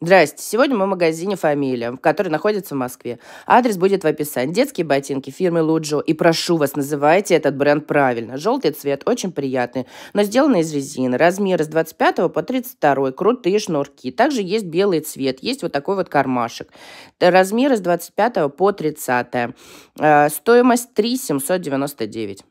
Здрасте. Сегодня мы в магазине «Фамилия», который находится в Москве. Адрес будет в описании. Детские ботинки фирмы «Луджо». И прошу вас, называйте этот бренд правильно. Желтый цвет очень приятный, но сделанный из резины. Размеры с 25 по 32. Крутые шнурки. Также есть белый цвет. Есть вот такой вот кармашек. Размеры с 25 по 30. А, стоимость 3 799.